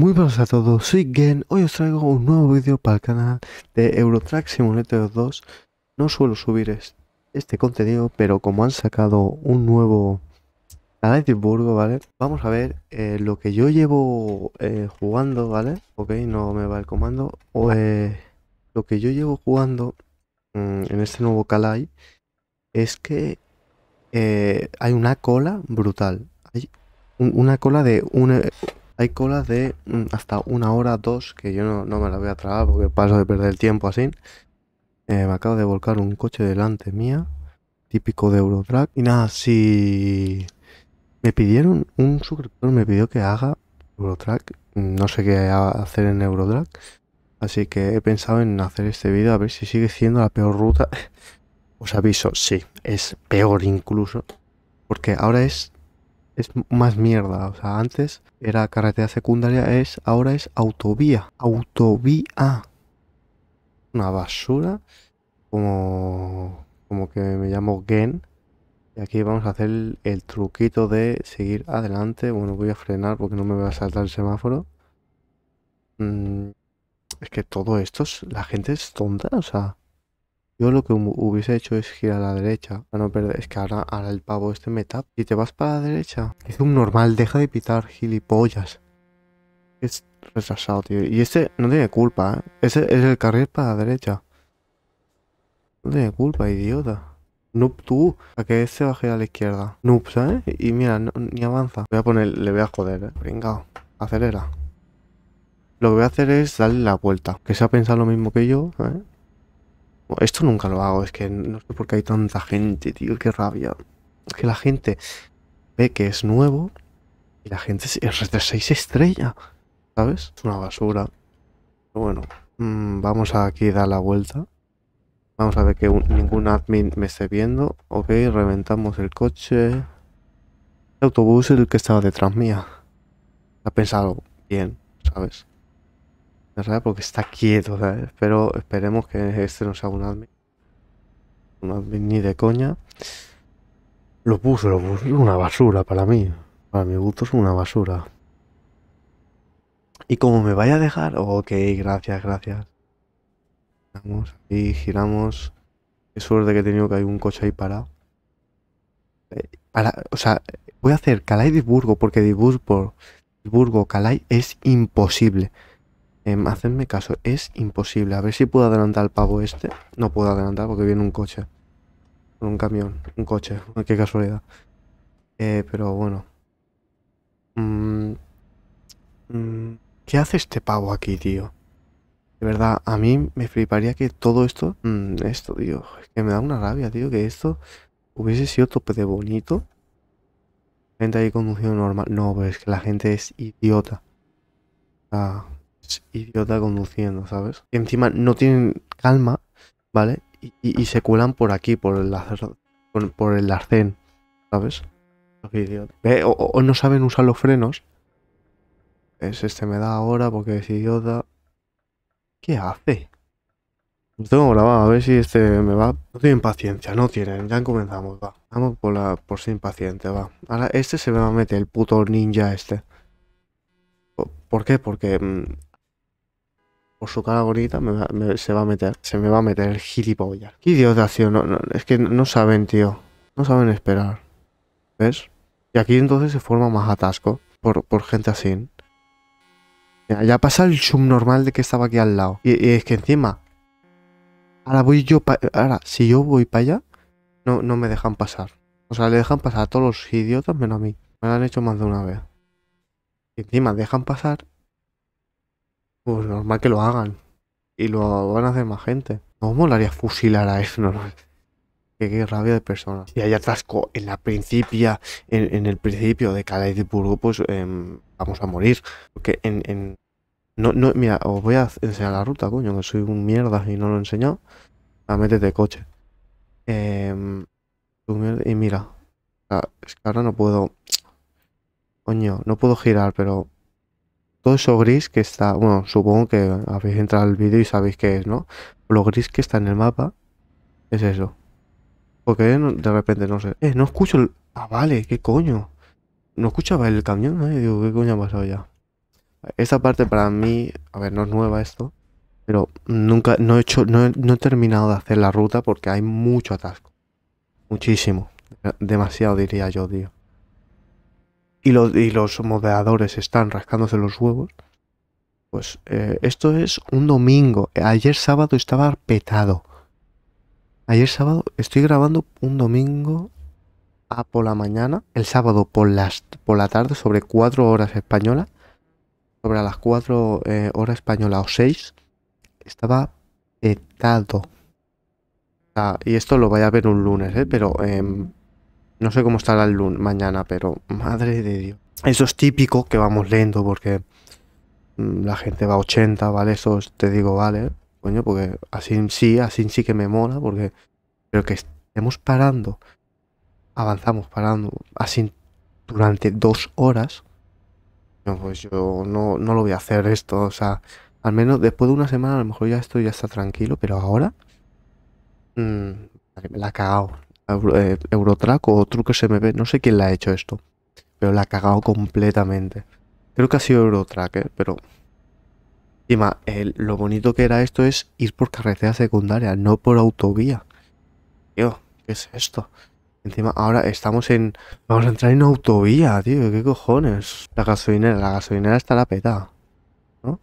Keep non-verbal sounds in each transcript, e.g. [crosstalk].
Muy buenas a todos, soy Gen, hoy os traigo un nuevo vídeo para el canal de Eurotrack Simulator 2 No suelo subir este contenido, pero como han sacado un nuevo canal de Burgo, ¿vale? Vamos a ver eh, lo que yo llevo eh, jugando, ¿vale? Ok, no me va el comando o, eh, Lo que yo llevo jugando mm, en este nuevo Calai es que hay una cola brutal Hay una cola de un, hay colas de mm, hasta una hora, dos, que yo no, me la voy a tragar porque paso de perder el tiempo así. Eh, me acabo de volcar un coche delante mía, típico de Eurotrack. Y nada, si me pidieron, un suscriptor me pidió que haga Eurotrack. Mm, no sé qué hacer en Eurotrack. Así que he pensado en hacer este vídeo a ver si sigue siendo la peor ruta. [laughs] Os aviso, sí, es peor incluso. Porque ahora es es más mierda. O sea, antes era carretera secundaria, es, ahora es autovía. Autovía. Una basura. Como, como que me llamo Gen. Y aquí vamos a hacer el, truquito de seguir adelante. Bueno, voy a frenar porque no me va a saltar el semáforo. Mm, es que todo esto, la gente es tonta, o sea... Yo lo que hubiese hecho es girar a la derecha. para no, perder es que ahora, el pavo este me tap. Si te vas para la derecha, es un normal, deja de pitar, gilipollas. Es retrasado, tío. Y este no tiene culpa, ¿eh? Ese es el carril para la derecha. No tiene culpa, idiota. Noob tú, a que este va a girar a la izquierda. Noob, ¿sabes? ¿eh? Y mira, ni avanza. Voy a poner, le voy a joder, eh. Acelera. Lo que voy a hacer es darle la vuelta. Que se ha pensado lo mismo que yo, ¿eh? Esto nunca lo hago, es que no sé por qué hay tanta gente, tío, qué rabia. Es que la gente ve que es nuevo y la gente es de 6 estrella, ¿sabes? Es una basura. Pero bueno, mm, vamos a aquí dar la vuelta. Vamos a ver que ningún admin me esté viendo. Ok, reventamos el coche. El autobús es el que estaba detrás mía. Ha pensado bien, ¿sabes? Porque está quieto, Pero esperemos que este no sea un admin. Un admin ni de coña. Lo puso, lo puso. Una basura para mí. Para mi gusto es una basura. Y como me vaya a dejar... Ok, gracias, gracias. Vamos, y giramos. Qué suerte que he tenido que hay un coche ahí parado. Eh, o sea, voy a hacer Calais-Disburgo porque Disburgo, Disburgo, Calais es imposible. Eh, caso, es imposible. A ver si puedo adelantar al pavo este. No puedo adelantar porque viene un coche. Un camión, un coche. [laughs] Qué casualidad. Eh, pero bueno. Mm, mm, ¿Qué hace este pavo aquí, tío? De verdad, a mí me fliparía que todo esto... Mm, esto, tío. Es que me da una rabia, tío. Que esto hubiese sido tope de bonito. Gente ahí conduciendo normal. No, pues es que la gente es idiota. Ah, idiota conduciendo, ¿sabes? Y encima no tienen calma, ¿vale? Y, se cuelan por aquí, por el, por, el arcén, ¿sabes? idiota O, o, no saben usar los frenos. Es este me da ahora porque es idiota. ¿Qué hace? Lo tengo grabado, a ver si este me va. No tienen paciencia, no tienen. Ya comenzamos, va. Vamos por, la, por ser impaciente, va. Ahora este se me va a meter, el puto ninja este. ¿Por qué? Porque mm, por su cara bonita se va a meter, se me va a meter el gilipollas. Qué idiota, tío, es que no saben, tío, no saben esperar, ¿ves? Y aquí entonces se forma más atasco por, gente así. ¿eh? ya pasa el subnormal de que estaba aquí al lado. Y, es que encima, ahora voy yo, ahora, si yo voy para allá, no, no me dejan pasar. O sea, le dejan pasar a todos los idiotas menos a mí. Me lo han hecho más de una vez. encima dejan pasar pues normal que lo hagan. Y lo van a hacer más gente. No molaría fusilar a eso, [laughs] que Qué, rabia de personas. Si hay atasco en la principia, en, el principio de cada Edipurgo, pues em, vamos a morir. Porque en, No, no, mira, os voy a enseñar la ruta, coño, que soy un mierda y no lo he enseñado. A métete coche. Em, y mira, es que ahora no puedo... Coño, no puedo girar, pero todo eso gris que está, bueno, supongo que habéis entrado al vídeo y sabéis qué es, ¿no? Lo gris que está en el mapa es eso. Porque de repente no sé. Eh, no escucho el... Ah, vale, ¿qué coño? No escuchaba el camión, ¿eh? Digo, ¿qué coño ha pasado ya? Esta parte para mí, a ver, no es nueva esto, pero nunca, no he hecho, no he, no he terminado de hacer la ruta porque hay mucho atasco. Muchísimo. Demasiado diría yo, tío y, y los moderadores están rascándose los huevos, pues eh, esto es un domingo. Ayer sábado estaba petado. Ayer sábado estoy grabando un domingo a por la mañana, el sábado por, por la tarde, sobre cuatro horas españolas. sobre las cuatro eh, horas española o seis. estaba petado. y esto lo vaya a ver un lunes, eh, pero em, no sé cómo estará el lunes, mañana, pero madre de Dios. Eso es típico que vamos lento porque mm, la gente va a 80, ¿vale? Eso te digo, vale, coño, porque así sí, así sí que me mola, porque pero que estemos parando, avanzamos parando, así durante dos horas, pues yo no, lo voy a hacer esto, o sea, al menos después de una semana a lo mejor ya estoy ya está tranquilo, pero ahora, me mm, la ha cagado, eh, Eurotrack o me ve, no sé quién le ha hecho esto, pero la ha cagado completamente. Creo que ha sido Eurotrack, eh, pero... Encima, lo bonito que era esto es ir por carretera secundaria, no por autovía. Tío, ¿qué es esto? Encima, ahora estamos en... Vamos a entrar en autovía, tío, ¿qué cojones? La gasolinera, la gasolinera está la peta. ¿No?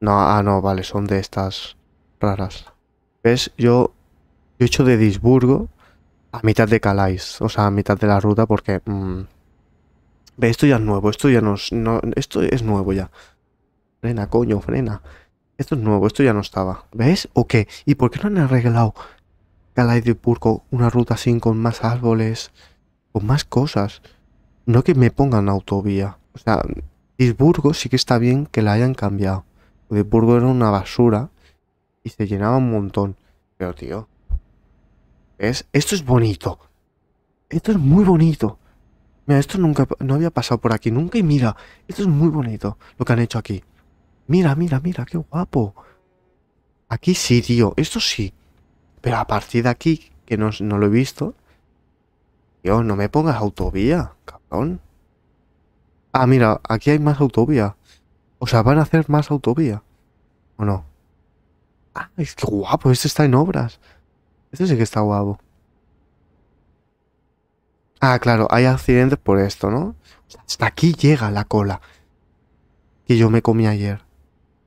No, ah, no, vale, son de estas raras. ¿Ves? Yo, yo he hecho de Disburgo a mitad de Calais, o sea, a mitad de la ruta, porque... Mm, ve, esto ya es nuevo, esto ya no, no, Esto es nuevo ya. Frena, coño, frena. Esto es nuevo, esto ya no estaba. ¿Ves? ¿O qué? ¿Y por qué no han arreglado Calais de Purco una ruta así con más árboles, con más cosas? No que me pongan autovía. O sea, Disburgo sí que está bien que la hayan cambiado. Disburgo era una basura y se llenaba un montón. Pero, tío, esto es bonito. Esto es muy bonito. Mira, esto nunca no había pasado por aquí nunca y mira, esto es muy bonito lo que han hecho aquí. Mira, mira, mira, qué guapo. Aquí sí, tío, esto sí. Pero a partir de aquí, que no, no lo he visto... Dios, no me pongas autovía, cabrón. Ah, mira, aquí hay más autovía. O sea, van a hacer más autovía. ¿O no? Ah, es que guapo, este está en obras. Este sí que está guapo. Ah, claro, hay accidentes por esto, ¿no? Hasta aquí llega la cola que yo me comí ayer.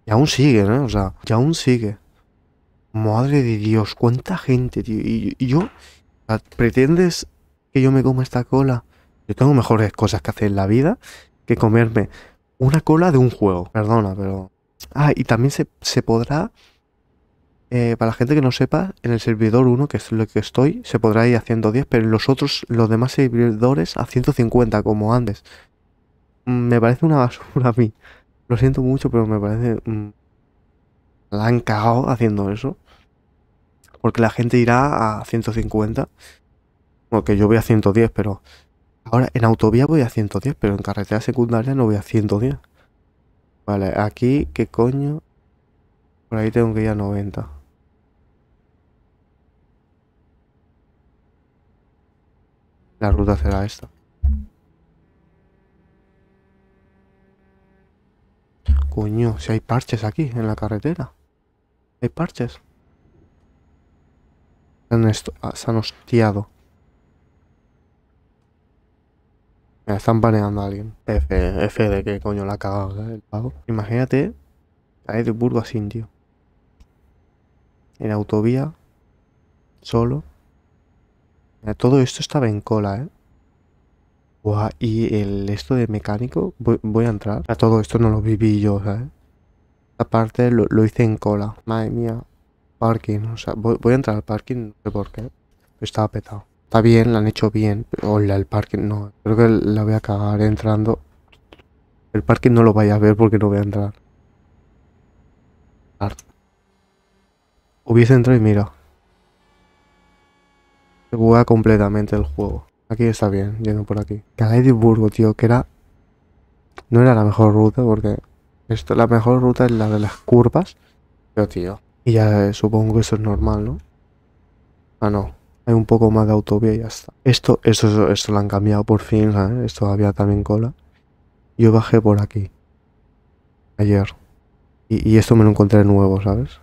Y aún sigue, ¿no? O sea, y aún sigue. Madre de Dios, cuánta gente, tío. Y, yo, ¿pretendes que yo me coma esta cola? Yo tengo mejores cosas que hacer en la vida que comerme una cola de un juego. Perdona, pero... Ah, y también se, se podrá eh, para la gente que no sepa, en el servidor 1, que es lo que estoy, se podrá ir a 110, pero en los otros, los demás servidores a 150, como antes. Mm, me parece una basura a mí. Lo siento mucho, pero me parece... Mm, la han cagado haciendo eso. Porque la gente irá a 150. Porque yo voy a 110, pero... Ahora, en autovía voy a 110, pero en carretera secundaria no voy a 110. Vale, aquí, ¿qué coño? Por ahí tengo que ir a 90. La ruta será esta. Coño, si hay parches aquí, en la carretera. Hay parches. se han ah, hostiado. Me están baneando a alguien. F, F de que coño la cagada pavo. Imagínate caer de burgo sin, tío. En autovía, solo todo esto estaba en cola, ¿eh? y el esto de mecánico, voy, a entrar. A todo esto no lo viví yo, ¿sabes? Aparte lo, lo hice en cola. Madre mía. Parking, o sea, voy, a entrar al parking, no sé por qué. estaba petado. Está bien, la han hecho bien. O hola, el parking, no. Creo que la voy a cagar entrando. El parking no lo vaya a ver porque no voy a entrar. Hubiese entrado y mira, se juega completamente el juego. Aquí está bien, yendo por aquí. Burgo, tío, que era... No era la mejor ruta, porque... Esto, la mejor ruta es la de las curvas. Pero, tío... Y ya eh, supongo que eso es normal, ¿no? Ah, no. Hay un poco más de autovía y ya está. Esto, esto, esto lo han cambiado por fin, Esto había también cola. Yo bajé por aquí. Ayer. Y, y esto me lo encontré nuevo, ¿sabes?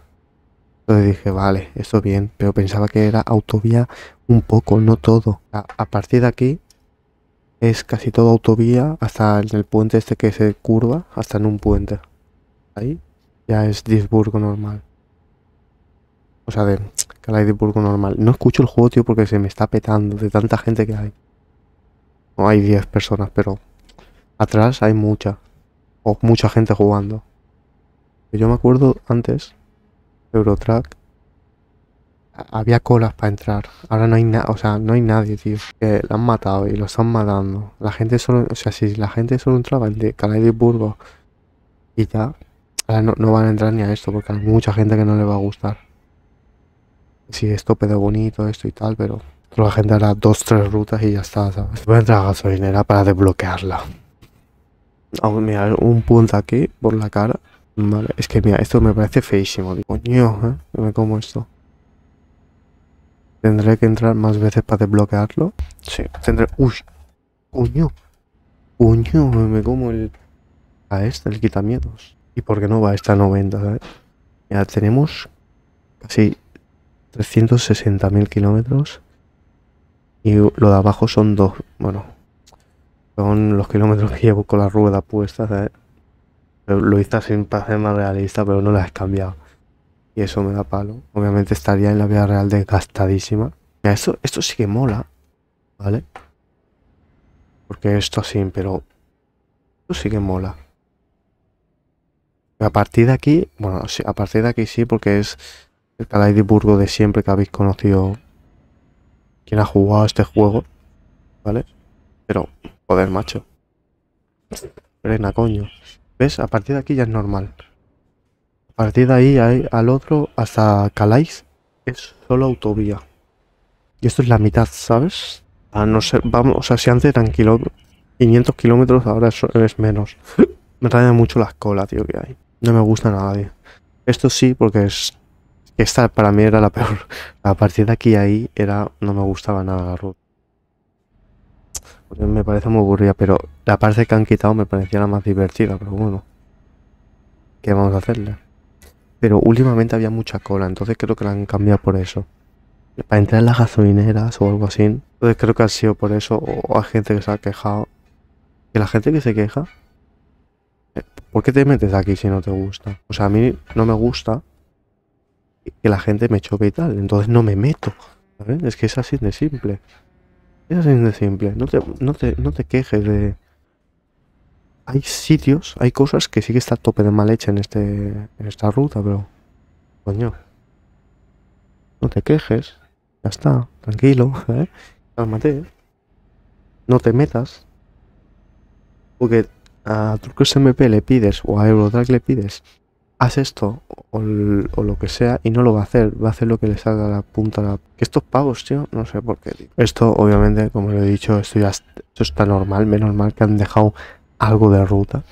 Entonces dije, vale, esto bien. Pero pensaba que era autovía un poco, no todo. A, partir de aquí es casi toda autovía hasta en el puente este que se curva, hasta en un puente. Ahí ya es Disburgo normal. O sea, de Disburgo normal. No escucho el juego, tío, porque se me está petando de tanta gente que hay. No hay 10 personas, pero atrás hay mucha. O mucha gente jugando. Yo me acuerdo antes, Eurotrack, había colas para entrar. Ahora no hay nada, o sea, no hay nadie, tío. Que la han matado y lo están matando. La gente solo, o sea, si la gente solo entraba en de Calais de Burgos y ya, ahora no, van a entrar ni a esto porque hay mucha gente que no le va a gustar. Si esto pedo bonito, esto y tal, pero la gente hará dos, tres rutas y ya está, ¿sabes? Voy a entrar a gasolinera para desbloquearla. Aunque mira, un punto aquí por la cara. Vale, es que mira, esto me parece feísimo. Tío. Coño, ¿eh? Me como esto. ¿Tendré que entrar más veces para desbloquearlo? Sí, tendré... ¡Uy! ¡Cuño! ¡Cuño! Me como el... A este, el quitamiedos. ¿Y por qué no va a esta 90, Ya tenemos casi 360.000 kilómetros. Y lo de abajo son dos... Bueno, son los kilómetros que llevo con la rueda puesta, Lo hice así para ser más realista, pero no la he cambiado. Y eso me da palo. Obviamente estaría en la vida real desgastadísima. Mira, esto, esto sí que mola, ¿vale? Porque esto así, pero... Esto sí que mola. A partir de aquí, bueno, a partir de aquí sí, porque es el Burgo de siempre que habéis conocido quien ha jugado este juego, ¿vale? Pero, joder, macho. Frena, coño. ¿Ves? A partir de aquí ya es normal. A partir de ahí al otro hasta Calais es solo autovía. Y esto es la mitad, ¿sabes? A no ser, vamos, o sea, si antes eran 500 kilómetros, ahora es, menos. [laughs] me traen mucho las colas, tío, que hay. No me gusta nada, Esto sí, porque es... Esta para mí era la peor. [laughs] A partir de aquí ahí era... No me gustaba nada la ruta. me parece muy aburrida, pero la parte que han quitado me parecía la más divertida, pero bueno. ¿Qué vamos a hacerle? Pero últimamente había mucha cola, entonces creo que la han cambiado por eso. Para entrar en las gasolineras o algo así. Entonces creo que ha sido por eso, o hay gente que se ha quejado. Y la gente que se queja, eh, ¿por qué te metes aquí si no te gusta? O sea, a mí no me gusta que la gente me choque y tal, entonces no me meto. ¿sabes? Es que es así de simple. Es así de simple. No no te quejes de hay sitios, hay cosas que sí que está tope de mal hecha en, este, en esta ruta, pero... Coño. No te quejes. Ya está. Tranquilo. [laughs] ¿eh? No te metas. Porque a Trucos MP le pides o a Eurodrag le pides haz esto o, lo que sea y no lo va a hacer, va a hacer lo que le salga la punta. que Estos pagos, tío, no sé por qué. Esto, obviamente, como lo he dicho, esto ya esto está normal, menos mal que han dejado algo de ruta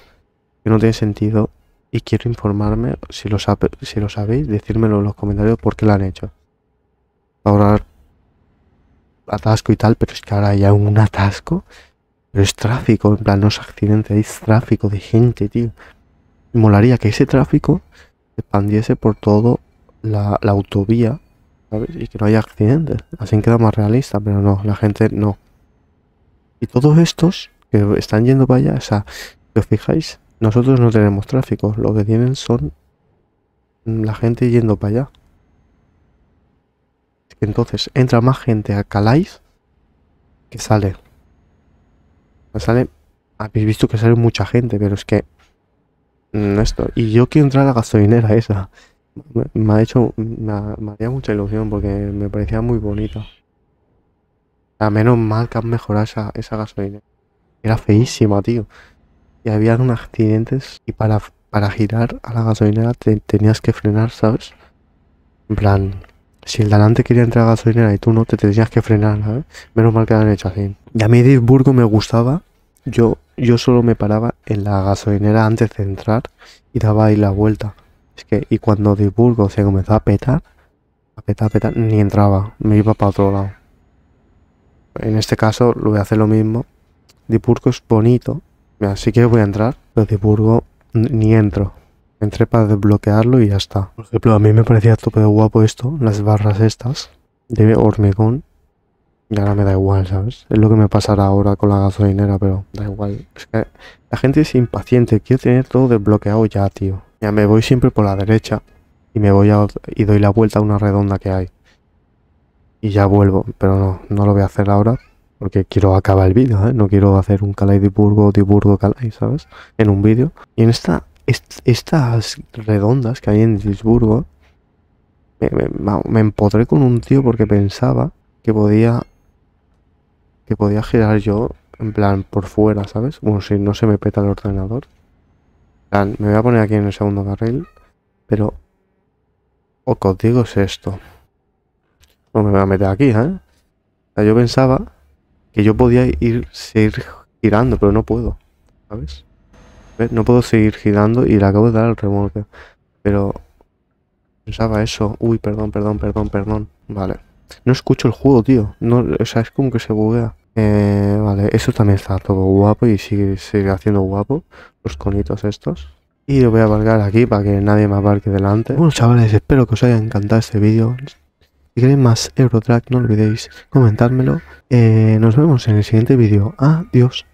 que no tiene sentido y quiero informarme, si lo, si lo sabéis, decírmelo en los comentarios por qué lo han hecho. ahora atasco y tal, pero es que ahora hay un atasco. Pero es tráfico, en plan, no es accidente, es tráfico de gente, tío. Y molaría que ese tráfico se expandiese por todo la, autovía, Y que no haya accidentes. Así queda más realista, pero no, la gente no. Y todos estos que están yendo para allá. O sea, os fijáis, nosotros no tenemos tráfico. Lo que tienen son la gente yendo para allá. Entonces entra más gente a Calais que sale. Pues sale, habéis visto que sale mucha gente, pero es que mm, esto. Y yo quiero entrar a la gasolinera esa. Me, ha hecho, me, ha, mucha ilusión porque me parecía muy bonita. A menos mal que han mejorado esa, esa gasolinera. Era feísima, tío. Y había unos accidentes y para, para girar a la gasolinera tenías que frenar, ¿sabes? En plan, si el delante quería entrar a la gasolinera y tú no, te tenías que frenar, ¿sabes? Menos mal que habían han hecho así. Y a mí Edimburgo me gustaba. Yo, yo solo me paraba en la gasolinera antes de entrar y daba ahí la vuelta. Es que, y cuando Edimburgo se comenzó a petar, a petar, a petar, ni entraba. Me iba para otro lado. En este caso, lo voy a hacer lo mismo, Dipurgo es bonito. Así que voy a entrar. Pero Dipurgo ni entro. Entré para desbloquearlo y ya está. Por ejemplo, a mí me parecía tope de guapo esto. Las barras estas. De hormigón. Y ahora me da igual, ¿sabes? Es lo que me pasará ahora con la gasolinera, pero da igual. la gente es impaciente. Quiero tener todo desbloqueado ya, tío. Ya me voy siempre por la derecha. Y me voy a, y doy la vuelta a una redonda que hay. Y ya vuelvo. Pero no, no lo voy a hacer ahora porque quiero acabar el vídeo, ¿eh? no quiero hacer un Calais diburgo diburgo ¿sabes? En un vídeo. Y en esta, estas redondas que hay en diburgo me, me, empodré con un tío porque pensaba que podía, que podía girar yo, en plan, por fuera, ¿sabes? Bueno, si no se me peta el ordenador. Plan, me voy a poner aquí en el segundo carril, pero... O contigo es esto. No me voy a meter aquí, ¿eh? O sea, yo pensaba que yo podía ir, seguir girando, pero no puedo, ¿sabes? No puedo seguir girando y le acabo de dar al remolque. Pero pensaba eso. Uy, perdón, perdón, perdón, perdón. Vale. No escucho el juego, tío. No, o sea, es como que se buguea. Eh, vale, eso también está todo guapo y sigue, haciendo guapo. Los conitos estos. Y lo voy a aparcar aquí para que nadie me aparque delante. Bueno, chavales, espero que os haya encantado este vídeo. Si queréis más Eurotrack, no olvidéis comentármelo. Eh, nos vemos en el siguiente vídeo. Adiós.